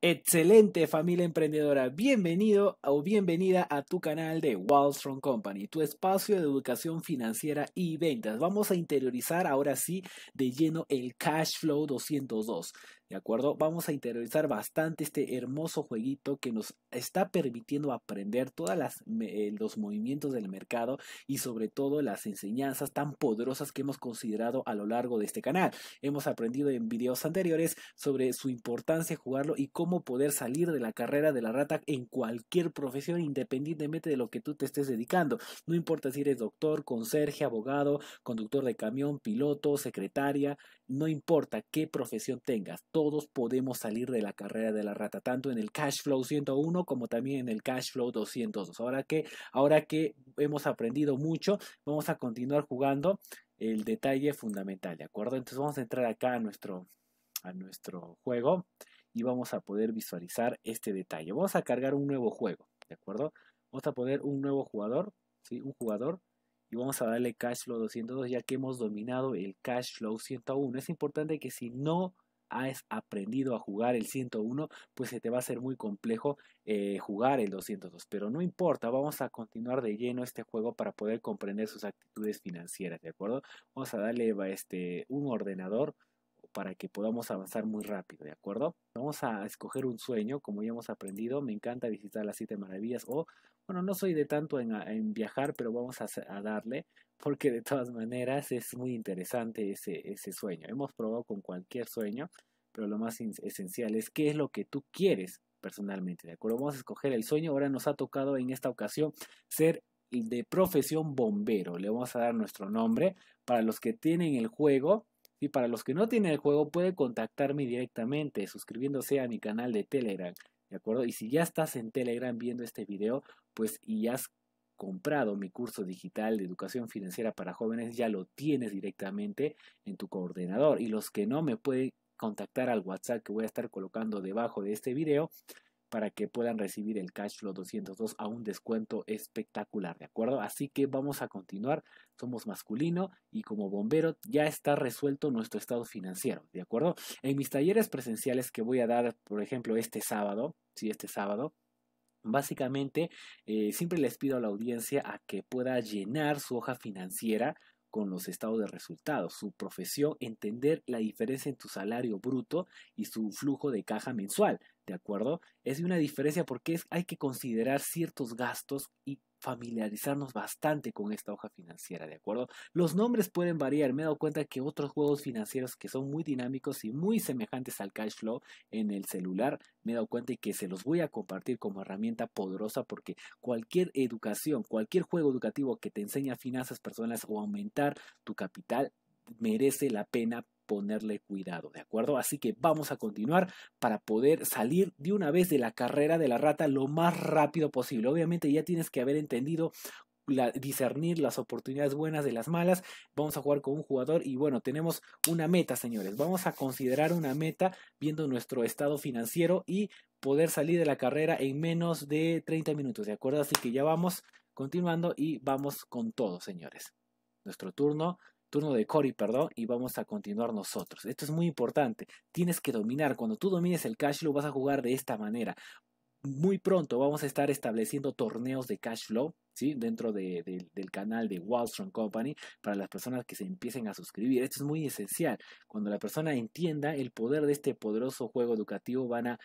Excelente familia emprendedora, bienvenido o bienvenida a tu canal de Wallstrom Company, tu espacio de educación financiera y ventas. Vamos a interiorizar ahora sí de lleno el Cash Flow 202. ¿De acuerdo? Vamos a interiorizar bastante este hermoso jueguito que nos está permitiendo aprender todos eh, los movimientos del mercado y sobre todo las enseñanzas tan poderosas que hemos considerado a lo largo de este canal. Hemos aprendido en videos anteriores sobre su importancia jugarlo y cómo poder salir de la carrera de la rata en cualquier profesión independientemente de lo que tú te estés dedicando. No importa si eres doctor, conserje, abogado, conductor de camión, piloto, secretaria, no importa qué profesión tengas, todos podemos salir de la carrera de la rata, tanto en el cash flow 101 como también en el cash flow 202. Ahora que, ahora que hemos aprendido mucho, vamos a continuar jugando el detalle fundamental, ¿de acuerdo? Entonces vamos a entrar acá a nuestro, a nuestro juego y vamos a poder visualizar este detalle. Vamos a cargar un nuevo juego, ¿de acuerdo? Vamos a poner un nuevo jugador, ¿sí? Un jugador y vamos a darle cash flow 202 ya que hemos dominado el cash flow 101. Es importante que si no has aprendido a jugar el 101, pues se te va a hacer muy complejo eh, jugar el 202. Pero no importa, vamos a continuar de lleno este juego para poder comprender sus actitudes financieras, ¿de acuerdo? Vamos a darle este, un ordenador para que podamos avanzar muy rápido, ¿de acuerdo? Vamos a escoger un sueño, como ya hemos aprendido, me encanta visitar las siete maravillas o bueno, no soy de tanto en, viajar, pero vamos a, darle, porque de todas maneras es muy interesante ese, sueño. Hemos probado con cualquier sueño, pero lo más esencial es qué es lo que tú quieres personalmente, ¿de acuerdo? Vamos a escoger el sueño. Ahora nos ha tocado en esta ocasión ser de profesión bombero. Le vamos a dar nuestro nombre. Para los que tienen el juego, y para los que no tienen el juego, puede contactarme directamente suscribiéndose a mi canal de Telegram. ¿De acuerdo? Y si ya estás en Telegram viendo este video, pues y has comprado mi curso digital de educación financiera para jóvenes, ya lo tienes directamente en tu coordinador. Y los que no me pueden contactar al WhatsApp que voy a estar colocando debajo de este video, para que puedan recibir el cash flow 202 a un descuento espectacular, ¿de acuerdo? Así que vamos a continuar, somos masculino y como bombero ya está resuelto nuestro estado financiero, ¿de acuerdo? En mis talleres presenciales que voy a dar, por ejemplo, este sábado, sí, este sábado, básicamente eh, siempre les pido a la audiencia a que pueda llenar su hoja financiera con los estados de resultados, su profesión, entender la diferencia en tu salario bruto y su flujo de caja mensual, ¿de acuerdo? Es una diferencia porque hay que considerar ciertos gastos y familiarizarnos bastante con esta hoja financiera, ¿de acuerdo? Los nombres pueden variar, me he dado cuenta que otros juegos financieros que son muy dinámicos y muy semejantes al cash flow en el celular, me he dado cuenta que se los voy a compartir como herramienta poderosa porque cualquier educación, cualquier juego educativo que te enseña finanzas personales o aumentar tu capital merece la pena ponerle cuidado, ¿de acuerdo? Así que vamos a continuar para poder salir de una vez de la carrera de la rata lo más rápido posible. Obviamente ya tienes que haber entendido discernir las oportunidades buenas de las malas. Vamos a jugar con un jugador y bueno, tenemos una meta, señores. Vamos a considerar una meta viendo nuestro estado financiero y poder salir de la carrera en menos de 30 minutos, ¿de acuerdo? Así que ya vamos continuando y vamos con todo, señores. Nuestro turno turno de Cory, perdón, y vamos a continuar nosotros. Esto es muy importante. Tienes que dominar. Cuando tú domines el cash flow, vas a jugar de esta manera. Muy pronto vamos a estar estableciendo torneos de cash flow dentro del canal de Wallstrom Company para las personas que se empiecen a suscribir. Esto es muy esencial. Cuando la persona entienda el poder de este poderoso juego educativo, van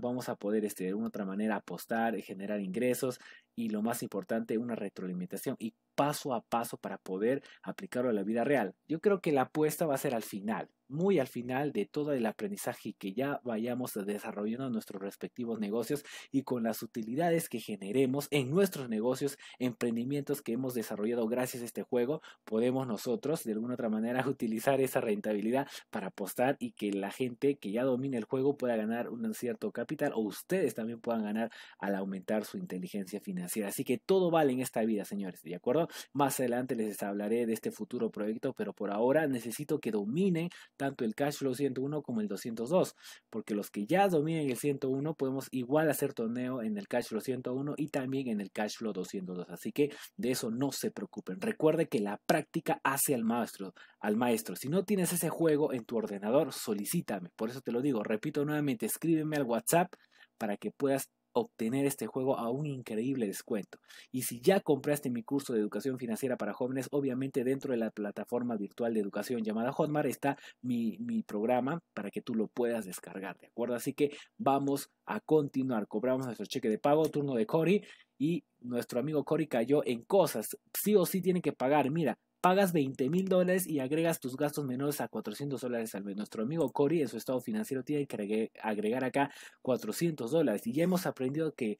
vamos a poder este, de una otra manera apostar, generar ingresos y lo más importante, una retroalimentación y paso a paso para poder aplicarlo a la vida real. Yo creo que la apuesta va a ser al final, muy al final de todo el aprendizaje que ya vayamos desarrollando nuestros respectivos negocios y con las utilidades que generemos en nuestros negocios emprendimientos que hemos desarrollado gracias a este juego, podemos nosotros de alguna otra manera utilizar esa rentabilidad para apostar y que la gente que ya domine el juego pueda ganar un cierto capital o ustedes también puedan ganar al aumentar su inteligencia financiera. Así que todo vale en esta vida, señores, ¿de acuerdo? Más adelante les hablaré de este futuro proyecto, pero por ahora necesito que dominen tanto el cash flow 101 como el 202, porque los que ya dominen el 101 podemos igual hacer torneo en el cash flow 101 y también en el cash flow 202. Así que de eso no se preocupen. Recuerde que la práctica hace al maestro. Al maestro. Si no tienes ese juego en tu ordenador, solicítame. Por eso te lo digo. Repito nuevamente, escríbeme al WhatsApp para que puedas obtener este juego a un increíble descuento. Y si ya compraste mi curso de educación financiera para jóvenes, obviamente dentro de la plataforma virtual de educación llamada Hotmart está mi, mi programa para que tú lo puedas descargar, ¿de acuerdo? Así que vamos a continuar. Cobramos nuestro cheque de pago, turno de Cory y nuestro amigo Cory cayó en cosas. Sí o sí tiene que pagar. Mira, pagas 20 mil dólares y agregas tus gastos menores a 400 dólares al mes. Nuestro amigo Cory en su estado financiero tiene que agregar acá 400 dólares y ya hemos aprendido que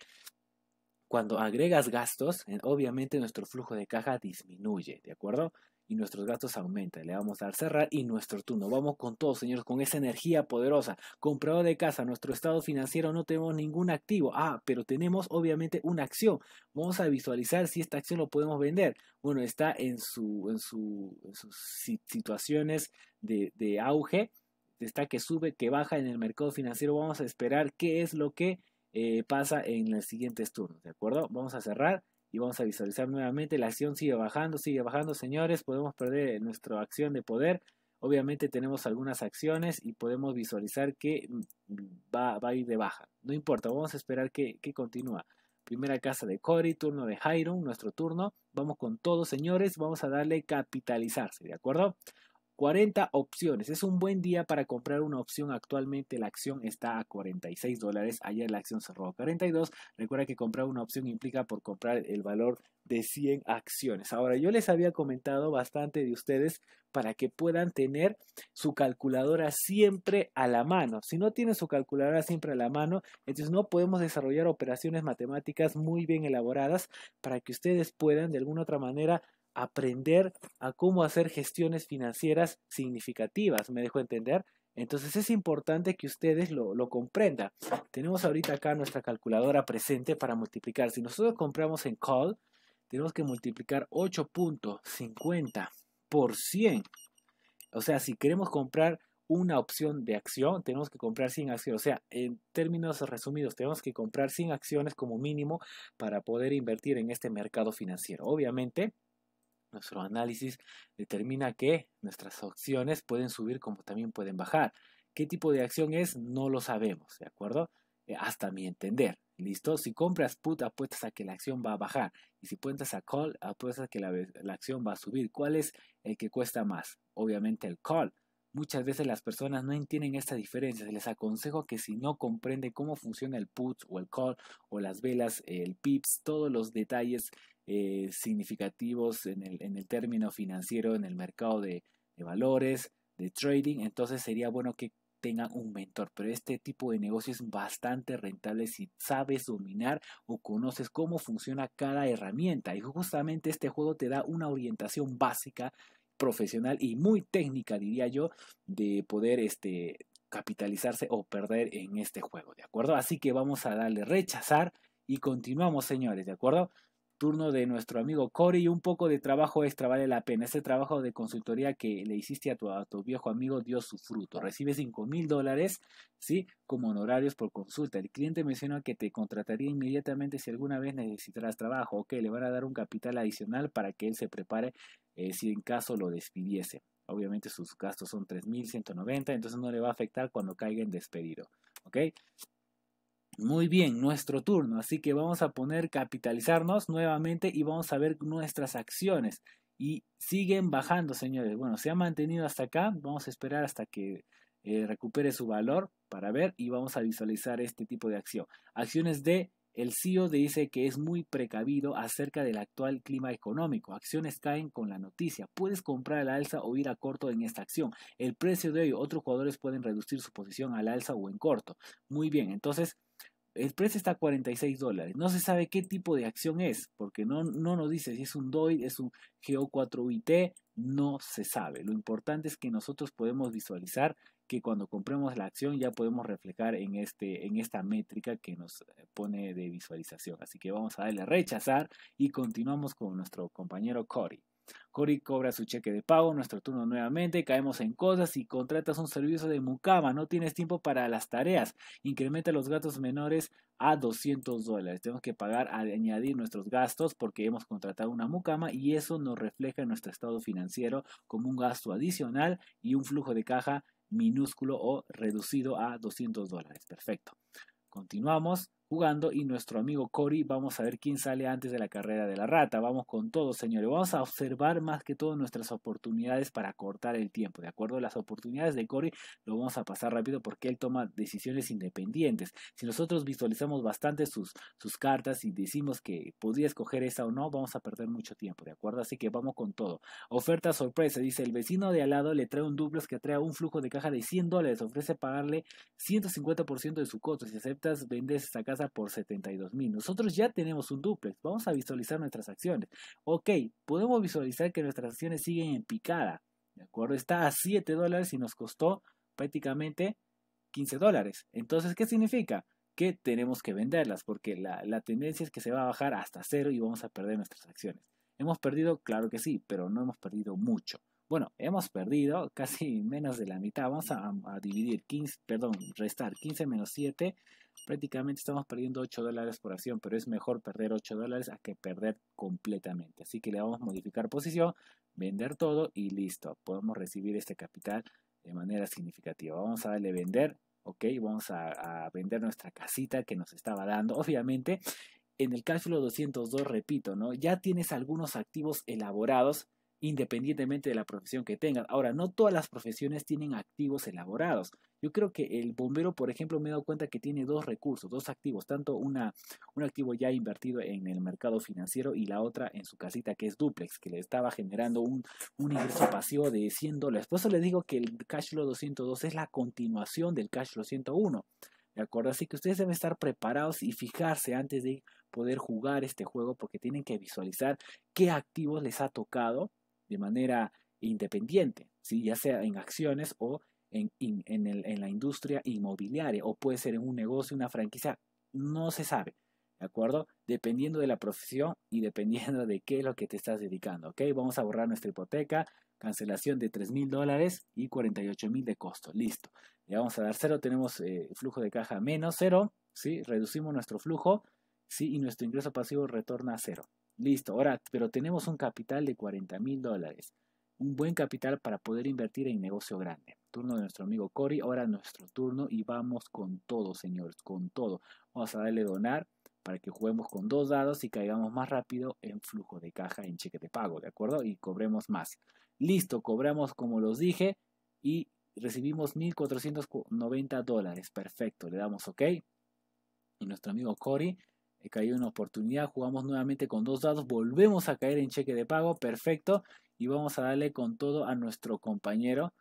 cuando agregas gastos, obviamente nuestro flujo de caja disminuye, ¿de acuerdo? y nuestros gastos aumentan. Le vamos a dar cerrar y nuestro turno. Vamos con todo, señores, con esa energía poderosa. Comprado de casa, nuestro estado financiero no tenemos ningún activo. Ah, pero tenemos obviamente una acción. Vamos a visualizar si esta acción lo podemos vender. Bueno, está en, su, sus situaciones de, auge. Está que sube, que baja en el mercado financiero. Vamos a esperar qué es lo que eh, pasa en los siguientes turnos, ¿de acuerdo? Vamos a cerrar y vamos a visualizar nuevamente la acción sigue bajando sigue bajando señores podemos perder nuestra acción de poder obviamente tenemos algunas acciones y podemos visualizar que mm, va, a ir de baja no importa vamos a esperar que, que continúa primera casa de Cory turno de Jairo nuestro turno vamos con todo señores vamos a darle capitalizarse de acuerdo 40 opciones. Es un buen día para comprar una opción. Actualmente la acción está a 46 dólares. Ayer la acción cerró a 42. Recuerda que comprar una opción implica por comprar el valor de 100 acciones. Ahora, yo les había comentado bastante de ustedes para que puedan tener su calculadora siempre a la mano. Si no tienen su calculadora siempre a la mano, entonces no podemos desarrollar operaciones matemáticas muy bien elaboradas para que ustedes puedan de alguna otra manera aprender a cómo hacer gestiones financieras significativas, me dejo entender. Entonces es importante que ustedes lo, comprendan. Tenemos ahorita acá nuestra calculadora presente para multiplicar. Si nosotros compramos en call, tenemos que multiplicar 8.50 por 100. O sea, si queremos comprar una opción de acción, tenemos que comprar sin acción. O sea, en términos resumidos, tenemos que comprar sin acciones como mínimo para poder invertir en este mercado financiero. Obviamente, nuestro análisis determina que nuestras opciones pueden subir como también pueden bajar. ¿Qué tipo de acción es? No lo sabemos, ¿de acuerdo? Eh, hasta mi entender. ¿Listo? Si compras put, apuestas a que la acción va a bajar. Y si puestas a call, apuestas a que la, la acción va a subir. ¿Cuál es el que cuesta más? Obviamente el call. Muchas veces las personas no entienden esta diferencia. Les aconsejo que si no comprende cómo funciona el put o el call o las velas, el pips, todos los detalles eh, significativos en el, término financiero, en el mercado de, de valores, de trading, entonces sería bueno que tengan un mentor. Pero este tipo de negocio es bastante rentable si sabes dominar o conoces cómo funciona cada herramienta. Y justamente este juego te da una orientación básica, profesional y muy técnica, diría yo, de poder este, capitalizarse o perder en este juego, ¿de acuerdo? Así que vamos a darle rechazar y continuamos, señores, ¿de acuerdo? turno de nuestro amigo Corey y un poco de trabajo extra vale la pena. ese trabajo de consultoría que le hiciste a tu, viejo amigo dio su fruto. Recibe 5 mil dólares, ¿sí? Como honorarios por consulta. El cliente menciona que te contrataría inmediatamente si alguna vez necesitarás trabajo. que le van a dar un capital adicional para que él se prepare eh, si en caso lo despidiese. Obviamente sus gastos son 3.190, entonces no le va a afectar cuando caiga en despedido. ¿Ok? Muy bien, nuestro turno. Así que vamos a poner capitalizarnos nuevamente y vamos a ver nuestras acciones. Y siguen bajando, señores. Bueno, se ha mantenido hasta acá. Vamos a esperar hasta que eh, recupere su valor para ver y vamos a visualizar este tipo de acción. Acciones de el CEO dice que es muy precavido acerca del actual clima económico. Acciones caen con la noticia. Puedes comprar al alza o ir a corto en esta acción. El precio de hoy, otros jugadores pueden reducir su posición al alza o en corto. Muy bien, entonces el precio está a 46 dólares. No se sabe qué tipo de acción es, porque no, no nos dice si es un DOI, es un go 4 uit no se sabe. Lo importante es que nosotros podemos visualizar que cuando compremos la acción ya podemos reflejar en, este, en esta métrica que nos eh, pone de visualización. Así que vamos a darle a rechazar y continuamos con nuestro compañero Cory. Cory cobra su cheque de pago, nuestro turno nuevamente, caemos en cosas y contratas un servicio de mucama, no tienes tiempo para las tareas, incrementa los gastos menores a 200 dólares, tenemos que pagar, añadir nuestros gastos porque hemos contratado una mucama y eso nos refleja en nuestro estado financiero como un gasto adicional y un flujo de caja minúsculo o reducido a 200 dólares. Perfecto. Continuamos jugando y nuestro amigo Cory, vamos a ver quién sale antes de la carrera de la rata. Vamos con todo, señores. Vamos a observar más que todo nuestras oportunidades para cortar el tiempo, ¿de acuerdo? Las oportunidades de Cory lo vamos a pasar rápido porque él toma decisiones independientes. Si nosotros visualizamos bastante sus, sus cartas y decimos que podría escoger esa o no, vamos a perder mucho tiempo, ¿de acuerdo? Así que vamos con todo. Oferta sorpresa, dice, el vecino de al lado le trae un duplos que trae un flujo de caja de 100 dólares, ofrece pagarle 150% de su costo. Si aceptas, vendes esta casa por 72 mil. Nosotros ya tenemos un duplex. Vamos a visualizar nuestras acciones. Ok, podemos visualizar que nuestras acciones siguen en picada. ¿De acuerdo? Está a 7 dólares y nos costó prácticamente 15 dólares. Entonces, ¿qué significa? Que tenemos que venderlas porque la tendencia es que se va a bajar hasta cero y vamos a perder nuestras acciones. ¿Hemos perdido? Claro que sí, pero no hemos perdido mucho. Bueno, hemos perdido casi menos de la mitad. Vamos a, dividir 15, perdón, restar 15 menos 7. Prácticamente estamos perdiendo 8 dólares por acción, pero es mejor perder 8 dólares a que perder completamente. Así que le vamos a modificar posición, vender todo y listo. Podemos recibir este capital de manera significativa. Vamos a darle vender, ok, vamos a, vender nuestra casita que nos estaba dando. Obviamente, en el cálculo 202, repito, ¿no? Ya tienes algunos activos elaborados independientemente de la profesión que tengan. Ahora, no todas las profesiones tienen activos elaborados. Yo creo que el bombero, por ejemplo, me he dado cuenta que tiene dos recursos, dos activos, tanto una, un activo ya invertido en el mercado financiero y la otra en su casita que es duplex, que le estaba generando un, un ingreso pasivo de 100 dólares. Por eso les digo que el cash flow 202 es la continuación del cash flow 101. ¿De acuerdo? Así que ustedes deben estar preparados y fijarse antes de poder jugar este juego porque tienen que visualizar qué activos les ha tocado de manera independiente, ya sea en acciones o en, la industria inmobiliaria o puede ser en un negocio, una franquicia, no se sabe, ¿de acuerdo? Dependiendo de la profesión y dependiendo de qué es lo que te estás dedicando, ¿ok? Vamos a borrar nuestra hipoteca, cancelación de 3 mil dólares y 48 mil de costo, listo. Ya vamos a dar cero, tenemos eh, flujo de caja menos cero, ¿sí? Reducimos nuestro flujo, ¿sí? Y nuestro ingreso pasivo retorna a cero. Listo, ahora, pero tenemos un capital de 40 mil dólares. Un buen capital para poder invertir en negocio grande. Turno de nuestro amigo Cory, ahora nuestro turno y vamos con todo, señores, con todo. Vamos a darle donar para que juguemos con dos dados y caigamos más rápido en flujo de caja en cheque de pago, ¿de acuerdo? Y cobremos más. Listo, cobramos como los dije y recibimos 1.490 dólares. Perfecto, le damos OK. Y nuestro amigo Cory He eh, caído una oportunidad, jugamos nuevamente con dos dados, volvemos a caer en cheque de pago, perfecto. Y vamos a darle con todo a nuestro compañero,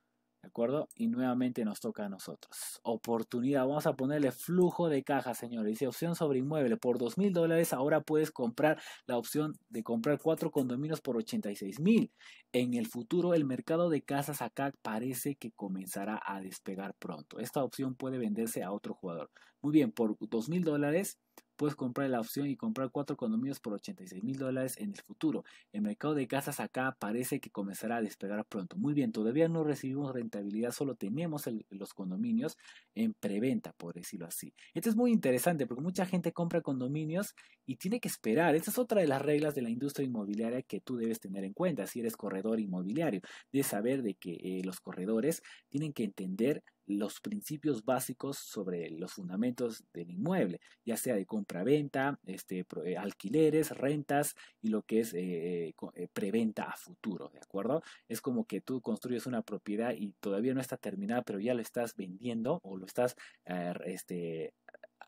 ¿de acuerdo? Y nuevamente nos toca a nosotros. Oportunidad, vamos a ponerle flujo de caja, señores. Dice opción sobre inmueble, por dos mil dólares ahora puedes comprar la opción de comprar cuatro condominios por 86 mil. En el futuro, el mercado de casas acá parece que comenzará a despegar pronto. Esta opción puede venderse a otro jugador. Muy bien, por dos mil dólares puedes comprar la opción y comprar cuatro condominios por 86 mil dólares en el futuro. El mercado de casas acá parece que comenzará a despegar pronto. Muy bien, todavía no recibimos rentabilidad, solo tenemos los condominios en preventa, por decirlo así. Esto es muy interesante porque mucha gente compra condominios y tiene que esperar. Esa es otra de las reglas de la industria inmobiliaria que tú debes tener en cuenta si eres corredor inmobiliario, de saber de que eh, los corredores tienen que entender los principios básicos sobre los fundamentos del inmueble, ya sea de compra-venta, este, eh, alquileres, rentas y lo que es eh, preventa a futuro, ¿de acuerdo? Es como que tú construyes una propiedad y todavía no está terminada, pero ya lo estás vendiendo o lo estás eh, este,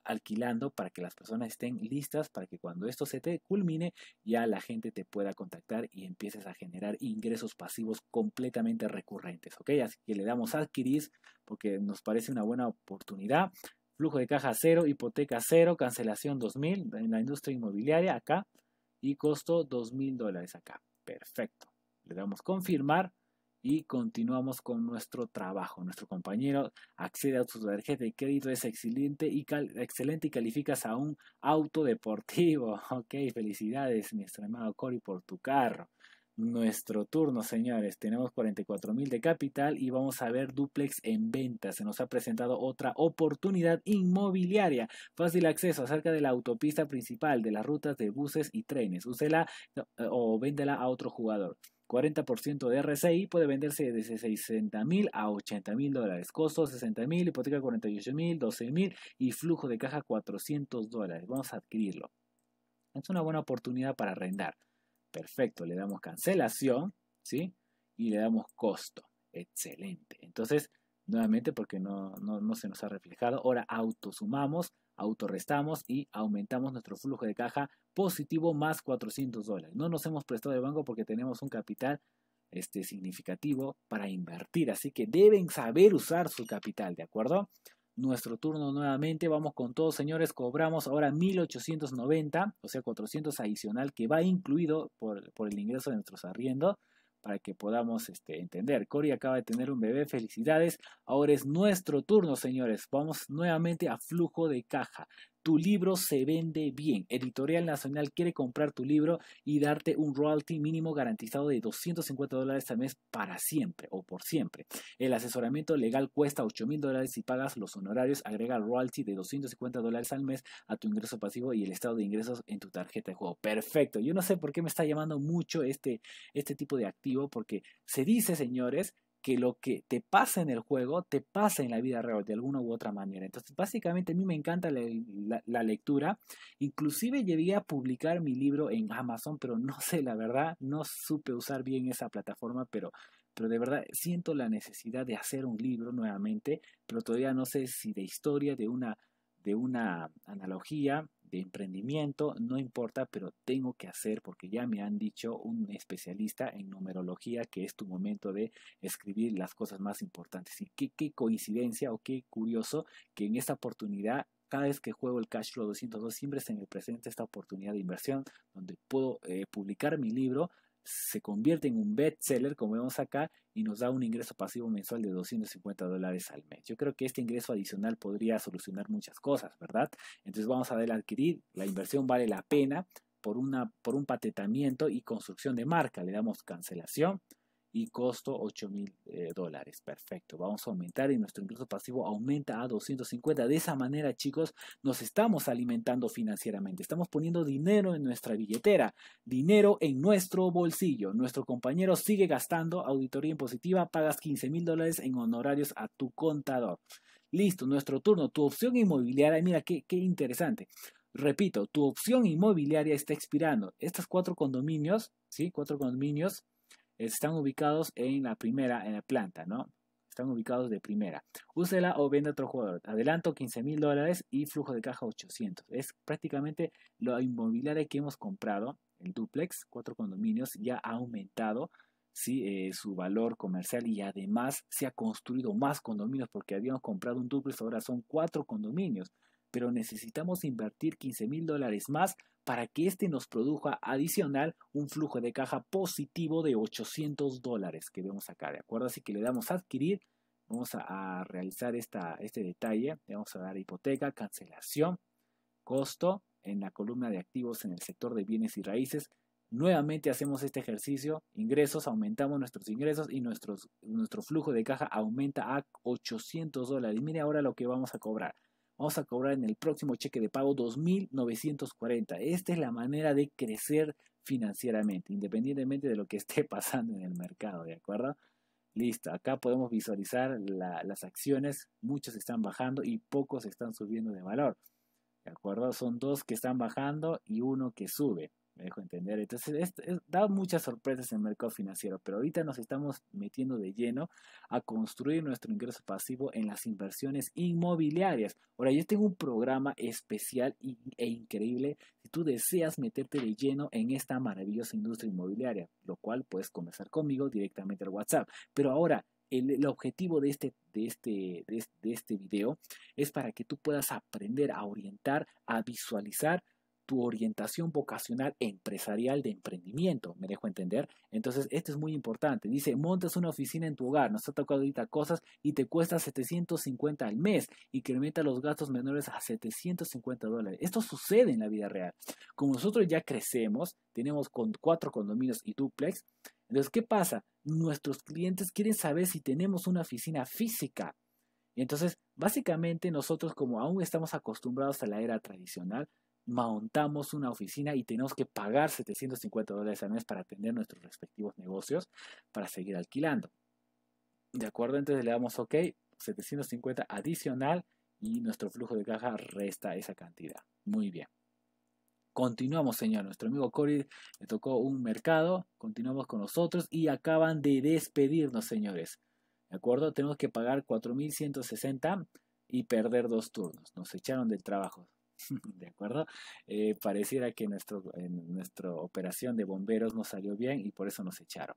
alquilando para que las personas estén listas para que cuando esto se te culmine ya la gente te pueda contactar y empieces a generar ingresos pasivos completamente recurrentes, ¿ok? Así que le damos adquirir porque nos parece una buena oportunidad. Flujo de caja cero, hipoteca cero, cancelación 2000 en la industria inmobiliaria acá y costo 2000 dólares acá. Perfecto. Le damos confirmar y continuamos con nuestro trabajo. Nuestro compañero accede a tu tarjeta de crédito, es excelente y, excelente y calificas a un auto deportivo. Ok, felicidades, mi estimado Cory, por tu carro. Nuestro turno, señores. Tenemos 44 mil de capital y vamos a ver duplex en venta. Se nos ha presentado otra oportunidad inmobiliaria. Fácil acceso acerca de la autopista principal, de las rutas de buses y trenes. Úsela eh, o véndela a otro jugador. 40% de RCI puede venderse desde 60 mil a 80 mil dólares. Costo 60 mil, hipoteca 48 mil, 12 mil y flujo de caja 400 dólares. Vamos a adquirirlo. Es una buena oportunidad para arrendar. Perfecto, le damos cancelación, ¿sí? Y le damos costo. Excelente. Entonces, nuevamente porque no, no se nos ha reflejado. Ahora auto autosumamos, autorrestamos y aumentamos nuestro flujo de caja positivo más 400 dólares. No nos hemos prestado de banco porque tenemos un capital este, significativo para invertir, así que deben saber usar su capital, ¿de acuerdo? Nuestro turno nuevamente, vamos con todos señores, cobramos ahora 1890, o sea 400 adicional que va incluido por, el ingreso de nuestros arriendo. para que podamos este, entender. Cory acaba de tener un bebé, felicidades. Ahora es nuestro turno, señores. Vamos nuevamente a flujo de caja tu libro se vende bien. Editorial Nacional quiere comprar tu libro y darte un royalty mínimo garantizado de 250 dólares al mes para siempre o por siempre. El asesoramiento legal cuesta 8 mil dólares y pagas los honorarios. Agrega el royalty de 250 dólares al mes a tu ingreso pasivo y el estado de ingresos en tu tarjeta de juego. Perfecto. Yo no sé por qué me está llamando mucho este, este tipo de activo porque se dice, señores, que lo que te pasa en el juego te pasa en la vida real de alguna u otra manera. Entonces, básicamente a mí me encanta la, lectura. Inclusive llegué a publicar mi libro en Amazon, pero no sé, la verdad, no supe usar bien esa plataforma, pero, pero de verdad siento la necesidad de hacer un libro nuevamente, pero todavía no sé si de historia, de una, de una analogía de emprendimiento, no importa, pero tengo que hacer porque ya me han dicho un especialista en numerología que es tu momento de escribir las cosas más importantes. Y qué, coincidencia o qué curioso que en esta oportunidad cada vez que juego el Cash Flow 202 siempre se el presente esta oportunidad de inversión donde puedo eh, publicar mi libro, se convierte en un seller, como vemos acá, y nos da un ingreso pasivo mensual de 250 dólares al mes. Yo creo que este ingreso adicional podría solucionar muchas cosas, ¿verdad? Entonces vamos a ver adquirir, la inversión vale la pena por, por un patetamiento y construcción de marca. Le damos cancelación, y costo 8 mil eh, dólares. Perfecto, vamos a aumentar y nuestro ingreso pasivo aumenta a 250. De esa manera, chicos, nos estamos alimentando financieramente. Estamos poniendo dinero en nuestra billetera, dinero en nuestro bolsillo. Nuestro compañero sigue gastando, auditoría impositiva, pagas 15 mil dólares en honorarios a tu contador. Listo, nuestro turno, tu opción inmobiliaria, mira qué, qué interesante. Repito, tu opción inmobiliaria está expirando. Estos cuatro condominios, ¿sí? Cuatro condominios están ubicados en la primera, en la planta, ¿no? Están ubicados de primera. Úsela o vende a otro jugador. Adelanto 15 mil dólares y flujo de caja 800. Es prácticamente lo inmobiliario que hemos comprado, el duplex, cuatro condominios, ya ha aumentado eh, su valor comercial y además se ha construido más condominios porque habíamos comprado un duplex, ahora son cuatro condominios pero necesitamos invertir 15 mil dólares más para que este nos produzca adicional un flujo de caja positivo de 800 dólares que vemos acá, ¿de acuerdo? Así que le damos a adquirir, vamos a, realizar esta, este detalle, le vamos a dar hipoteca, cancelación, costo, en la columna de activos en el sector de bienes y raíces, nuevamente hacemos este ejercicio, ingresos, aumentamos nuestros ingresos y nuestros, nuestro flujo de caja aumenta a 800 dólares. Mire ahora lo que vamos a cobrar vamos a cobrar en el próximo cheque de pago 2.940. Esta es la manera de crecer financieramente, independientemente de lo que esté pasando en el mercado, ¿de acuerdo? Listo, acá podemos visualizar las acciones, muchos están bajando y pocos están subiendo de valor, ¿de acuerdo? Son dos que están bajando y uno que sube. Me dejo entender. Entonces, da muchas sorpresas en el mercado financiero, pero ahorita nos estamos metiendo de lleno a construir nuestro ingreso pasivo en las inversiones inmobiliarias. Ahora, yo tengo un programa especial e increíble si tú deseas meterte de lleno en esta maravillosa industria inmobiliaria, lo cual puedes conversar conmigo directamente al WhatsApp. Pero ahora, el, objetivo este, de, este, de, de este video es para que tú puedas aprender a orientar, a visualizar tu orientación vocacional empresarial de emprendimiento, me dejo entender. Entonces, esto es muy importante. Dice, montas una oficina en tu hogar, nos ha tocado ahorita cosas y te cuesta 750 al mes, y incrementa los gastos menores a 750 dólares. Esto sucede en la vida real. Como nosotros ya crecemos, tenemos con cuatro condominios y duplex, entonces, ¿qué pasa? Nuestros clientes quieren saber si tenemos una oficina física. Entonces, básicamente nosotros como aún estamos acostumbrados a la era tradicional, montamos una oficina y tenemos que pagar 750 dólares al mes para atender nuestros respectivos negocios para seguir alquilando. De acuerdo, entonces le damos OK, 750 adicional y nuestro flujo de caja resta esa cantidad. Muy bien. Continuamos, señor. Nuestro amigo Cory le tocó un mercado. Continuamos con nosotros y acaban de despedirnos, señores. ¿De acuerdo? Tenemos que pagar 4.160 y perder dos turnos. Nos echaron del trabajo. ¿de acuerdo? Eh, pareciera que nuestro, nuestra operación de bomberos no salió bien y por eso nos echaron.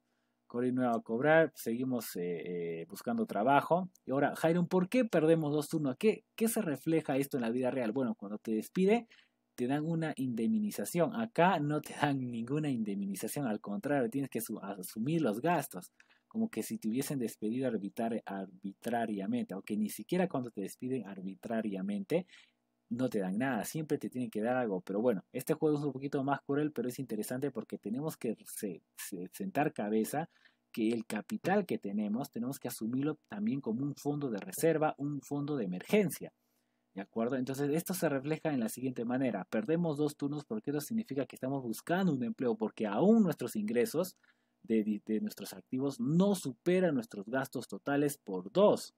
nuevo a cobrar, seguimos eh, eh, buscando trabajo. Y ahora, Jairon, ¿por qué perdemos dos turnos? ¿Qué, se refleja esto en la vida real? Bueno, cuando te despide, te dan una indemnización. Acá no te dan ninguna indemnización, al contrario, tienes que asumir los gastos, como que si te hubiesen despedido arbitrariamente... arbitrariamente, aunque ni siquiera cuando te despiden arbitrariamente no te dan nada, siempre te tienen que dar algo. Pero bueno, este juego es un poquito más cruel, pero es interesante porque tenemos que sentar cabeza que el capital que tenemos tenemos que asumirlo también como un fondo de reserva, un fondo de emergencia. ¿De acuerdo? Entonces esto se refleja en la siguiente manera. Perdemos dos turnos porque eso significa que estamos buscando un empleo porque aún nuestros ingresos de nuestros activos no superan nuestros gastos totales por dos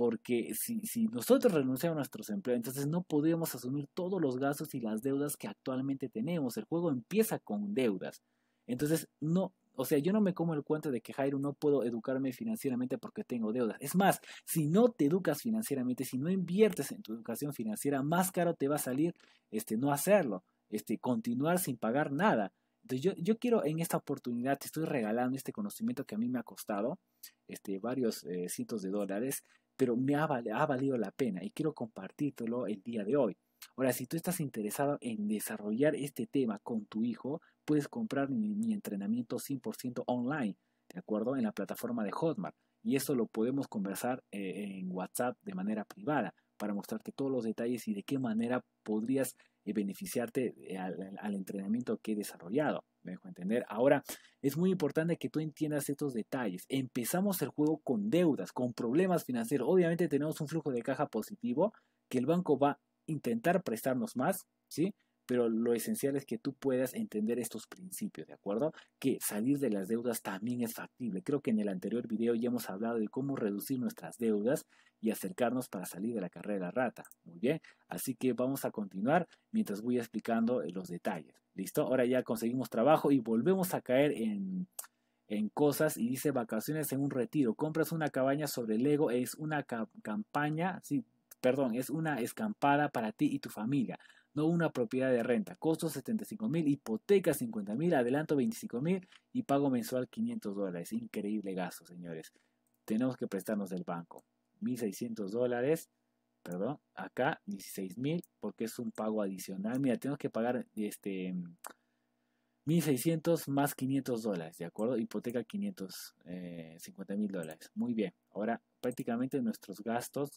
porque si, nosotros renunciamos a nuestros empleos, entonces no podemos asumir todos los gastos y las deudas que actualmente tenemos. El juego empieza con deudas. Entonces, no, o sea, yo no me como el cuento de que Jairo no puedo educarme financieramente porque tengo deudas. Es más, si no te educas financieramente, si no inviertes en tu educación financiera, más caro te va a salir este, no hacerlo, este, continuar sin pagar nada. Entonces yo, quiero en esta oportunidad, te estoy regalando este conocimiento que a mí me ha costado este, varios eh, cientos de dólares, pero me ha, valido la pena y quiero compartírtelo el día de hoy. Ahora, si tú estás interesado en desarrollar este tema con tu hijo, puedes comprar mi, entrenamiento 100% online, ¿de acuerdo? En la plataforma de Hotmart. Y eso lo podemos conversar eh, en WhatsApp de manera privada para mostrarte todos los detalles y de qué manera podrías eh, beneficiarte eh, al, entrenamiento que he desarrollado dejo entender. Ahora, es muy importante que tú entiendas estos detalles. Empezamos el juego con deudas, con problemas financieros. Obviamente tenemos un flujo de caja positivo que el banco va a intentar prestarnos más, ¿sí? Pero lo esencial es que tú puedas entender estos principios, ¿de acuerdo? Que salir de las deudas también es factible. Creo que en el anterior video ya hemos hablado de cómo reducir nuestras deudas y acercarnos para salir de la carrera rata. Muy bien, así que vamos a continuar mientras voy explicando eh, los detalles. ¿Listo? Ahora ya conseguimos trabajo y volvemos a caer en, en cosas y dice vacaciones en un retiro. Compras una cabaña sobre Lego, es una campaña, sí, perdón, es una escampada para ti y tu familia, no una propiedad de renta. Costo 75 mil, hipoteca 50 mil, adelanto 25 mil y pago mensual 500 dólares. Increíble gasto, señores. Tenemos que prestarnos del banco. 1.600 dólares perdón, acá mil, porque es un pago adicional. Mira, tengo que pagar este 1.600 más 500 dólares, ¿de acuerdo? Hipoteca 550 eh, mil dólares. Muy bien, ahora prácticamente nuestros gastos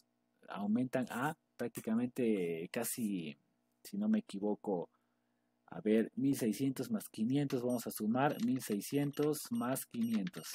aumentan a prácticamente casi, si no me equivoco, a ver, 1600 más 500, vamos a sumar 1600 más 500.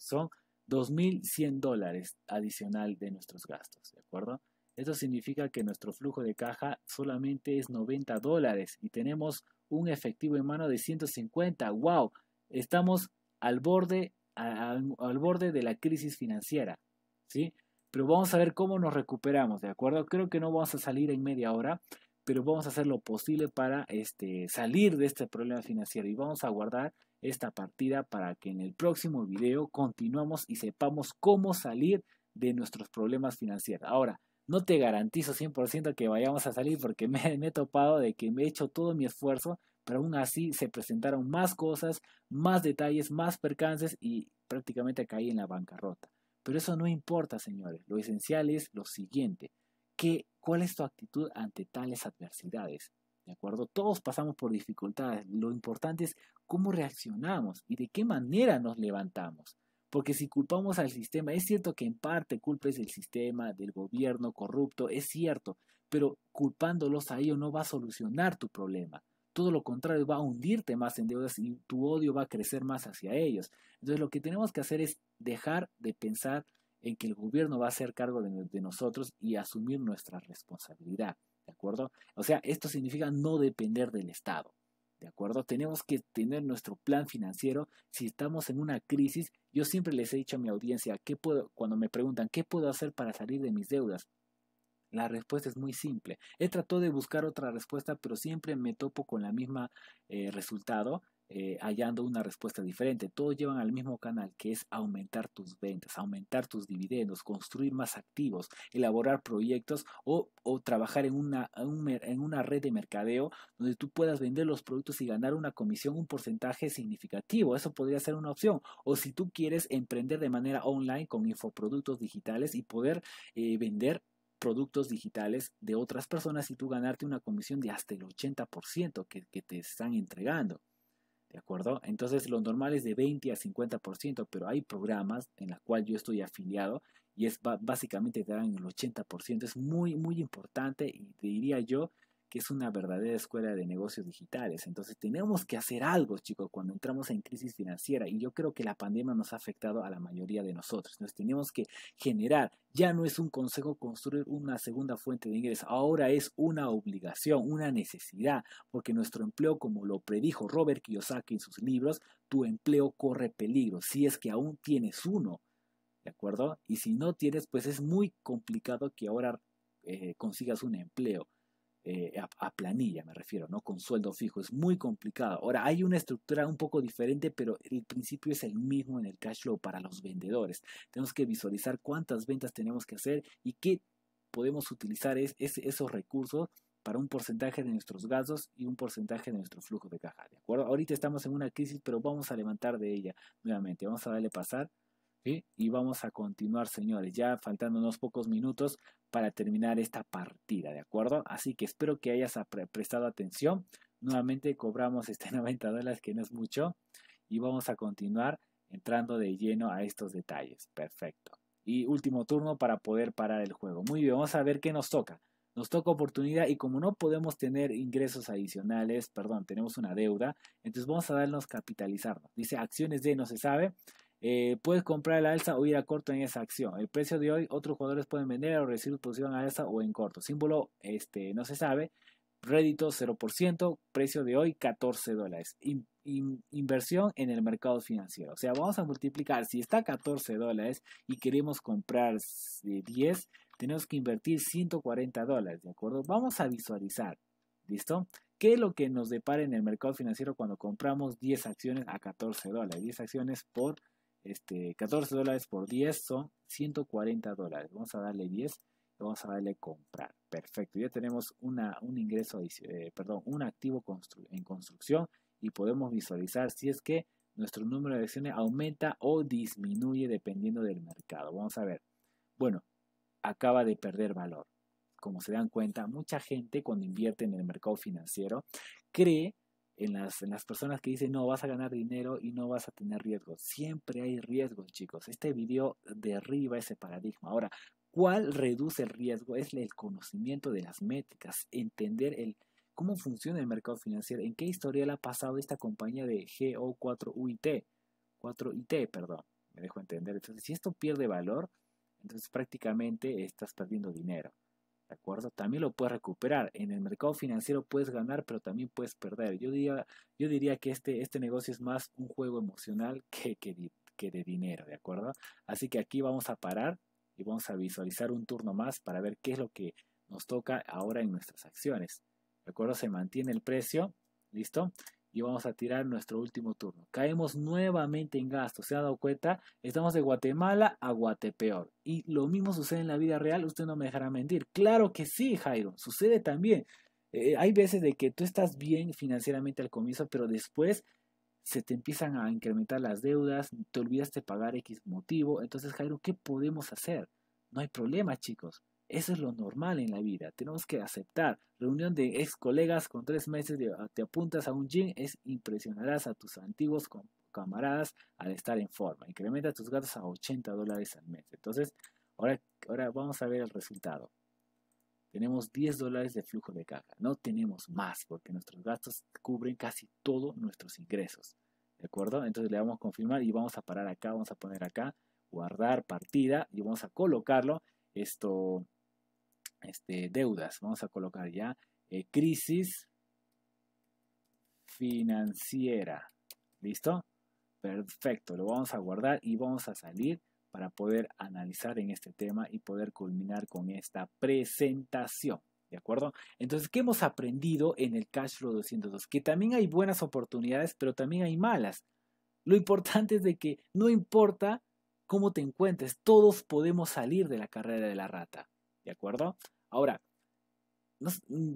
Son 2100 dólares adicional de nuestros gastos, ¿de acuerdo? Eso significa que nuestro flujo de caja solamente es 90 dólares y tenemos un efectivo en mano de 150. ¡Wow! Estamos al borde, al borde de la crisis financiera. ¿sí? Pero vamos a ver cómo nos recuperamos, ¿de acuerdo? Creo que no vamos a salir en media hora, pero vamos a hacer lo posible para este, salir de este problema financiero y vamos a guardar esta partida para que en el próximo video continuamos y sepamos cómo salir de nuestros problemas financieros. Ahora, no te garantizo 100% que vayamos a salir porque me, he topado de que me he hecho todo mi esfuerzo, pero aún así se presentaron más cosas, más detalles, más percances y prácticamente caí en la bancarrota. Pero eso no importa, señores. Lo esencial es lo siguiente. ¿Qué, ¿Cuál es tu actitud ante tales adversidades? ¿De acuerdo? Todos pasamos por dificultades. Lo importante es cómo reaccionamos y de qué manera nos levantamos. Porque si culpamos al sistema, es cierto que en parte culpes el sistema del gobierno corrupto, es cierto, pero culpándolos a ellos no va a solucionar tu problema. Todo lo contrario, va a hundirte más en deudas y tu odio va a crecer más hacia ellos. Entonces lo que tenemos que hacer es dejar de pensar en que el gobierno va a hacer cargo de, de nosotros y asumir nuestra responsabilidad. ¿De acuerdo? O sea, esto significa no depender del Estado. ¿De acuerdo? Tenemos que tener nuestro plan financiero. Si estamos en una crisis, yo siempre les he dicho a mi audiencia, cuando me preguntan, ¿qué puedo hacer para salir de mis deudas? La respuesta es muy simple. He tratado de buscar otra respuesta, pero siempre me topo con la misma eh, resultado. Eh, hallando una respuesta diferente. Todos llevan al mismo canal, que es aumentar tus ventas, aumentar tus dividendos, construir más activos, elaborar proyectos o, trabajar en una, en una red de mercadeo donde tú puedas vender los productos y ganar una comisión, un porcentaje significativo. Eso podría ser una opción. O si tú quieres emprender de manera online con infoproductos digitales y poder eh, vender productos digitales de otras personas y tú ganarte una comisión de hasta el 80% que te están entregando. ¿De acuerdo? Entonces lo normal es de 20 a 50%, pero hay programas en los cuales yo estoy afiliado y es básicamente te dan el 80%. Es muy, muy importante y diría yo que es una verdadera escuela de negocios digitales. Entonces tenemos que hacer algo, chicos, cuando entramos en crisis financiera. Y yo creo que la pandemia nos ha afectado a la mayoría de nosotros. Nos tenemos que generar, ya no es un consejo construir una segunda fuente de ingresos, ahora es una obligación, una necesidad, porque nuestro empleo, como lo predijo Robert Kiyosaki en sus libros, tu empleo corre peligro si es que aún tienes uno. ¿De acuerdo? Y si no tienes, pues es muy complicado que ahora eh, consigas un empleo. Eh, a, planilla, me refiero, ¿no? Con sueldo fijo. Es muy complicado. Ahora, hay una estructura un poco diferente, pero el principio es el mismo en el cash flow para los vendedores. Tenemos que visualizar cuántas ventas tenemos que hacer y qué podemos utilizar es, esos recursos para un porcentaje de nuestros gastos y un porcentaje de nuestro flujo de caja. ¿De acuerdo? Ahorita estamos en una crisis, pero vamos a levantar de ella nuevamente. Vamos a darle pasar. Y vamos a continuar, señores. Ya faltando unos pocos minutos, para terminar esta partida, ¿de acuerdo? Así que espero que hayas prestado atención. Nuevamente cobramos este 90 dólares, que no es mucho, y vamos a continuar entrando de lleno a estos detalles. Perfecto. Y último turno para poder parar el juego. Muy bien, vamos a ver qué nos toca. Nos toca oportunidad y como no podemos tener ingresos adicionales, perdón, tenemos una deuda, entonces vamos a darnos capitalizarnos. Dice acciones de no se sabe, eh, puedes comprar la alza o ir a corto en esa acción. El precio de hoy, otros jugadores pueden vender o recibir posición a alza o en corto. Símbolo, este, no se sabe. Rédito 0%, precio de hoy 14 dólares. inversión en el mercado financiero. O sea, vamos a multiplicar. Si está 14 dólares y queremos comprar 10, eh, tenemos que invertir 140 dólares, ¿de acuerdo? Vamos a visualizar. ¿Listo? ¿Qué es lo que nos depara en el mercado financiero cuando compramos 10 acciones a 14 dólares? 10 acciones por este, 14 dólares por 10 son 140 dólares. Vamos a darle 10 y vamos a darle comprar. Perfecto, ya tenemos un ingreso, eh, perdón, un activo en construcción y podemos visualizar si es que nuestro número de acciones aumenta o disminuye dependiendo del mercado. Vamos a ver. Bueno, acaba de perder valor. Como se dan cuenta, mucha gente cuando invierte en el mercado financiero cree en las, en las personas que dicen, no, vas a ganar dinero y no vas a tener riesgo. Siempre hay riesgos, chicos. Este video derriba ese paradigma. Ahora, ¿cuál reduce el riesgo? Es el conocimiento de las métricas, entender el, cómo funciona el mercado financiero, en qué historial ha pasado esta compañía de GO4UIT, 4IT, perdón, me dejo entender. Entonces, si esto pierde valor, entonces prácticamente estás perdiendo dinero. ¿de acuerdo? También lo puedes recuperar. En el mercado financiero puedes ganar, pero también puedes perder. Yo diría, yo diría que este, este negocio es más un juego emocional que, que, que de dinero, ¿de acuerdo? Así que aquí vamos a parar y vamos a visualizar un turno más para ver qué es lo que nos toca ahora en nuestras acciones. ¿De acuerdo? Se mantiene el precio, ¿listo? y vamos a tirar nuestro último turno. Caemos nuevamente en gasto, ¿se ha dado cuenta? Estamos de Guatemala a Guatepeor. Y lo mismo sucede en la vida real, usted no me dejará mentir. Claro que sí, Jairo, sucede también. Eh, hay veces de que tú estás bien financieramente al comienzo, pero después se te empiezan a incrementar las deudas, te olvidaste pagar X motivo. Entonces, Jairo, ¿qué podemos hacer? No hay problema, chicos. Eso es lo normal en la vida, tenemos que aceptar. Reunión de ex colegas con tres meses, ah, te apuntas a un gym, es impresionarás a tus antiguos camaradas al estar en forma. Incrementa tus gastos a 80 dólares al mes. Entonces, ahora, ahora vamos a ver el resultado. Tenemos 10 dólares de flujo de caja, no tenemos más porque nuestros gastos cubren casi todos nuestros ingresos. ¿De acuerdo? Entonces le vamos a confirmar y vamos a parar acá, vamos a poner acá, guardar partida y vamos a colocarlo. Esto este, deudas. Vamos a colocar ya eh, crisis financiera. ¿Listo? Perfecto, lo vamos a guardar y vamos a salir para poder analizar en este tema y poder culminar con esta presentación. ¿De acuerdo? Entonces, ¿qué hemos aprendido en el Cash 202? Que también hay buenas oportunidades, pero también hay malas. Lo importante es de que no importa cómo te encuentres, todos podemos salir de la carrera de la rata. ¿De acuerdo? Ahora, mm,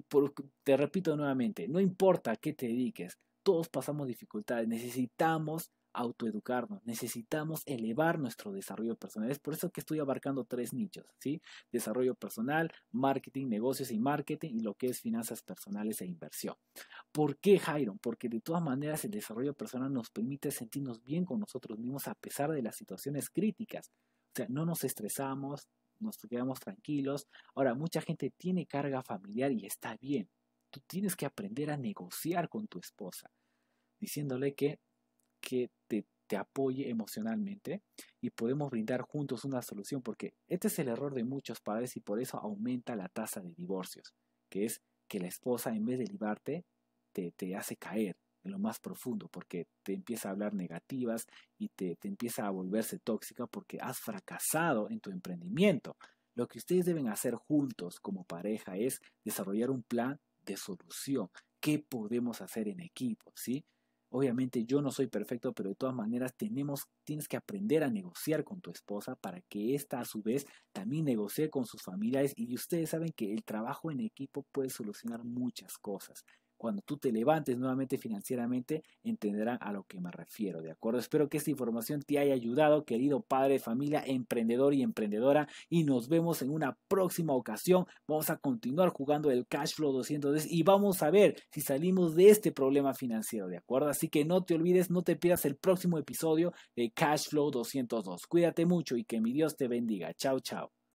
te repito nuevamente, no importa a qué te dediques, todos pasamos dificultades, necesitamos autoeducarnos, necesitamos elevar nuestro desarrollo personal. Es por eso que estoy abarcando tres nichos, ¿sí? Desarrollo personal, marketing, negocios y marketing y lo que es finanzas personales e inversión. ¿Por qué, Jairo? Porque de todas maneras el desarrollo personal nos permite sentirnos bien con nosotros mismos a pesar de las situaciones críticas. O sea, no nos estresamos, nos quedamos tranquilos. Ahora, mucha gente tiene carga familiar y está bien. Tú tienes que aprender a negociar con tu esposa, diciéndole que, que te, apoye emocionalmente y podemos brindar juntos una solución, porque este es el error de muchos padres y por eso aumenta la tasa de divorcios, que es que la esposa en vez de libarte, te hace caer en lo más profundo, porque te empieza a hablar negativas y te, te empieza a volverse tóxica porque has fracasado en tu emprendimiento. Lo que ustedes deben hacer juntos como pareja es desarrollar un plan de solución. ¿Qué podemos hacer en equipo? ¿Sí? Obviamente yo no soy perfecto, pero de todas maneras tenemos, tienes que aprender a negociar con tu esposa para que ésta a su vez también negocie con sus familiares y ustedes saben que el trabajo en equipo puede solucionar muchas cosas cuando tú te levantes nuevamente financieramente, entenderán a lo que me refiero, ¿de acuerdo? Espero que esta información te haya ayudado, querido padre de familia, emprendedor y emprendedora, y nos vemos en una próxima ocasión. Vamos a continuar jugando el Cash Flow y vamos a ver si salimos de este problema financiero, ¿de acuerdo? Así que no te olvides, no te pierdas el próximo episodio de Cash Flow 202. Cuídate mucho y que mi Dios te bendiga. Chao, chao.